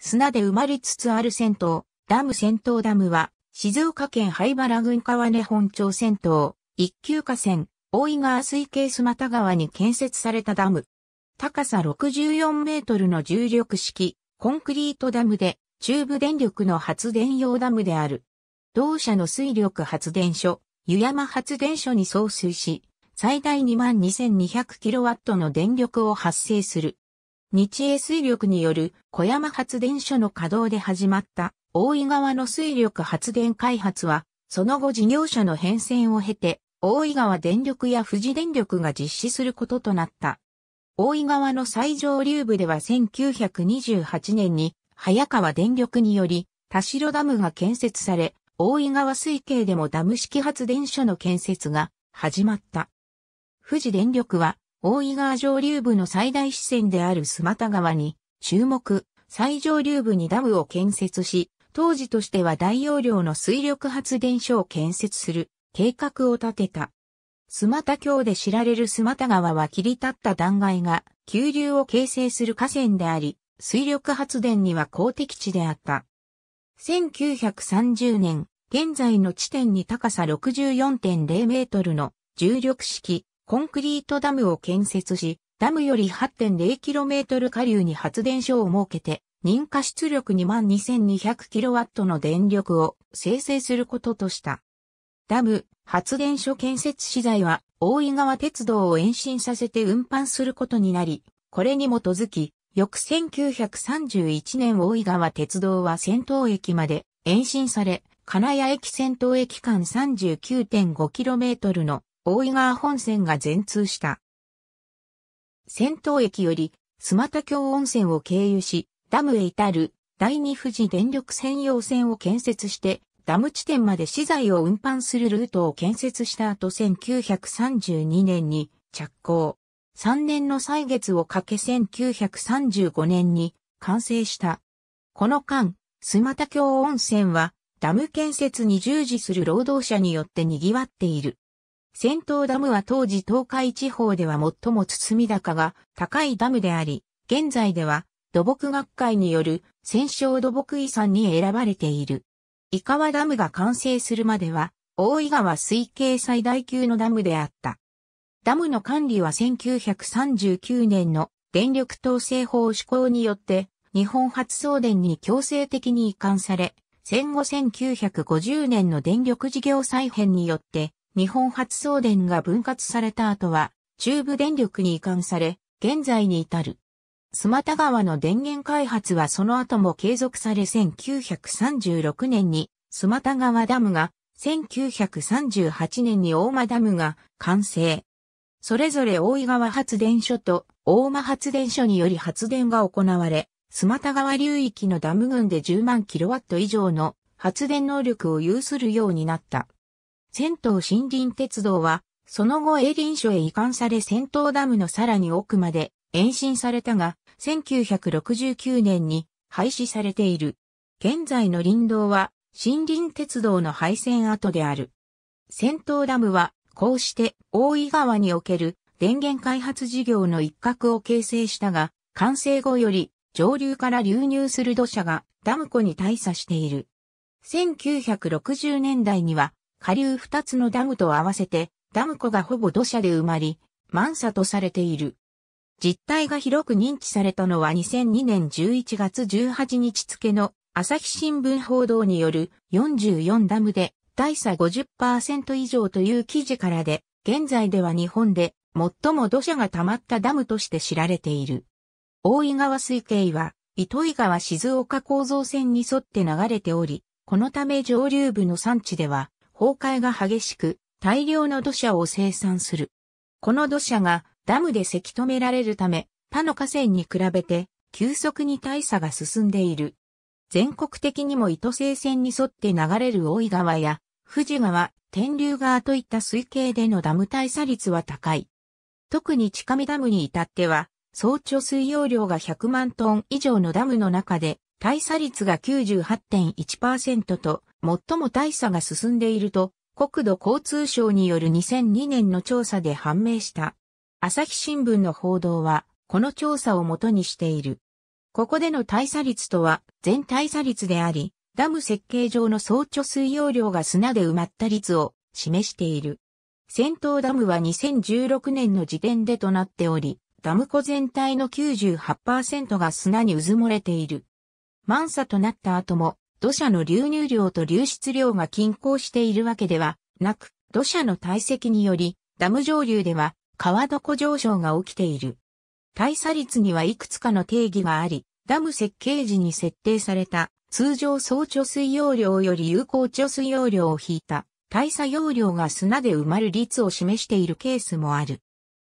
砂で埋まりつつある銭湯、ダム銭湯ダムは、静岡県灰原郡川根本町銭湯、一級河川、大井川水系スマタ川に建設されたダム。高さ64メートルの重力式、コンクリートダムで、中部電力の発電用ダムである。同社の水力発電所、湯山発電所に送水し、最大22,200キロワットの電力を発生する。日英水力による小山発電所の稼働で始まった大井川の水力発電開発は、その後事業者の変遷を経て、大井川電力や富士電力が実施することとなった。大井川の最上流部では1928年に、早川電力により、田代ダムが建設され、大井川水系でもダム式発電所の建設が始まった。富士電力は大井川上流部の最大支線である須又川に、注目、最上流部にダムを建設し、当時としては大容量の水力発電所を建設する計画を立てた。須又橋で知られる須又川は切り立った断崖が急流を形成する河川であり、水力発電には公的地であった。1930年、現在の地点に高さ64.0メートルの重力式コンクリートダムを建設し、ダムより 8.0km 下流に発電所を設けて、認可出力 22,200kW の電力を生成することとした。ダム、発電所建設資材は、大井川鉄道を延伸させて運搬することになり、これに基づき、翌1931年大井川鉄道は先頭駅まで延伸され、金谷駅先頭駅間 39.5km の大井川本線が全通した。先頭駅より、須又峡温泉を経由し、ダムへ至る第二富士電力専用線を建設して、ダム地点まで資材を運搬するルートを建設した後1932年に着工。3年の歳月をかけ1935年に完成した。この間、須又峡温泉はダム建設に従事する労働者によって賑わっている。戦闘ダムは当時東海地方では最も包み高が高いダムであり、現在では土木学会による戦勝土木遺産に選ばれている。伊川ダムが完成するまでは、大井川水系最大級のダムであった。ダムの管理は1939年の電力統制法施行によって日本発送電に強制的に移管され、戦後1950年の電力事業再編によって日本発送電が分割された後は、中部電力に移管され、現在に至る。須田川の電源開発はその後も継続され1936年に須田川ダムが、1938年に大間ダムが完成。それぞれ大井川発電所と大間発電所により発電が行われ、須田川流域のダム群で10万キロワット以上の発電能力を有するようになった。仙東森林鉄道は、その後営林署へ移管され仙東ダムのさらに奥まで延伸されたが、1969年に廃止されている。現在の林道は森林鉄道の廃線跡である。仙東ダムは、こうして大井川における電源開発事業の一角を形成したが、完成後より上流から流入する土砂がダム湖に大差している。1960年代には下流二つのダムと合わせて、ダム湖がほぼ土砂で埋まり、満砂とされている。実態が広く認知されたのは2002年11月18日付の朝日新聞報道による44ダムで大差50%以上という記事からで、現在では日本で最も土砂が溜まったダムとして知られている。大井川水系は糸井川静岡構造線に沿って流れており、このため上流部の山地では崩壊が激しく、大量の土砂を生産する。この土砂がダムでせき止められるため、他の河川に比べて急速に大差が進んでいる。全国的にも糸生線に沿って流れる大井川や富士川、天竜川といった水系でのダム大差率は高い。特に近見ダムに至っては、早朝水容量が100万トン以上のダムの中で、大差率が98.1%と最も大差が進んでいると、国土交通省による2002年の調査で判明した。朝日新聞の報道は、この調査をもとにしている。ここでの大差率とは、全大差率であり、ダム設計上の総貯水容量が砂で埋まった率を示している。戦闘ダムは2016年の時点でとなっており、ダム湖全体の98%が砂に渦漏もれている。満差となった後も土砂の流入量と流出量が均衡しているわけではなく、土砂の堆積により、ダム上流では川床上昇が起きている。大差率にはいくつかの定義があり、ダム設計時に設定された通常総貯水容量より有効貯水容量を引いた大差容量が砂で埋まる率を示しているケースもある。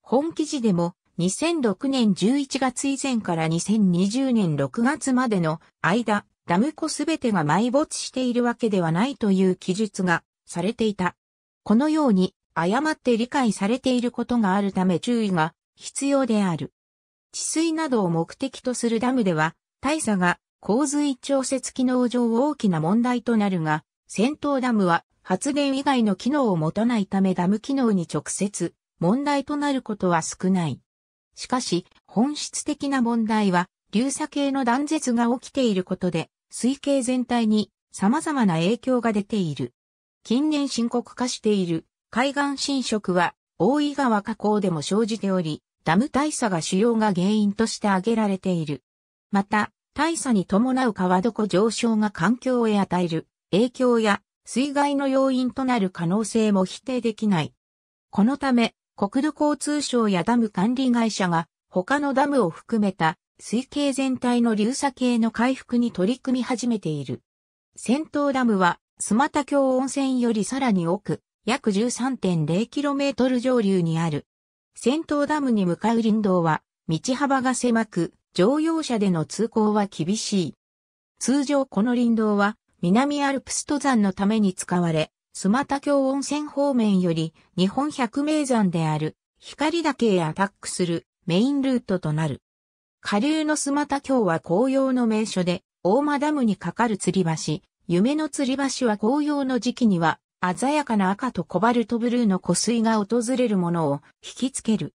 本記事でも2006年11月以前から2020年6月までの間、ダム湖すべてが埋没しているわけではないという記述がされていた。このように誤って理解されていることがあるため注意が必要である。治水などを目的とするダムでは、大差が洪水調節機能上大きな問題となるが、戦闘ダムは発電以外の機能を持たないためダム機能に直接問題となることは少ない。しかし、本質的な問題は、流砂系の断絶が起きていることで、水系全体に様々な影響が出ている。近年深刻化している海岸浸食は大井川河口でも生じており、ダム大差が主要が原因として挙げられている。また、大差に伴う川床上昇が環境へ与える影響や水害の要因となる可能性も否定できない。このため、国土交通省やダム管理会社が他のダムを含めた水系全体の流砂系の回復に取り組み始めている。先頭ダムは、スマタ峡温泉よりさらに奥、約 13.0km 上流にある。先頭ダムに向かう林道は、道幅が狭く、乗用車での通行は厳しい。通常この林道は、南アルプス登山のために使われ、スマタ峡温泉方面より日本百名山である光岳へアタックするメインルートとなる。下流のスマタ橋は紅葉の名所で、大間ダムに架かる吊り橋、夢の吊り橋は紅葉の時期には、鮮やかな赤とコバルトブルーの湖水が訪れるものを引きつける。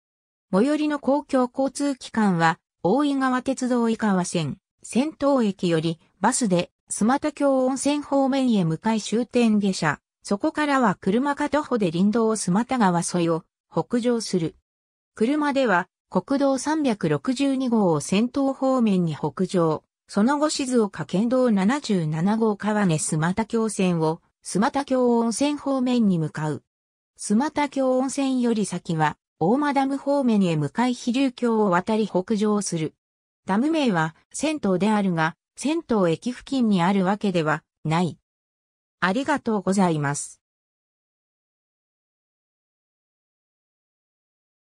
最寄りの公共交通機関は、大井川鉄道井川線、先頭駅よりバスで、スマタ橋温泉方面へ向かい終点下車。そこからは車か徒歩で林道をスマタ川沿いを北上する。車では国道362号を先頭方面に北上、その後静岡県道77号川根スマタ橋線を、スマタ橋温泉方面に向かう。スマタ橋温泉より先は、大間ダム方面へ向かい飛龍橋を渡り北上する。ダム名は、銭湯であるが、銭湯駅付近にあるわけでは、ない。ありがとうございます。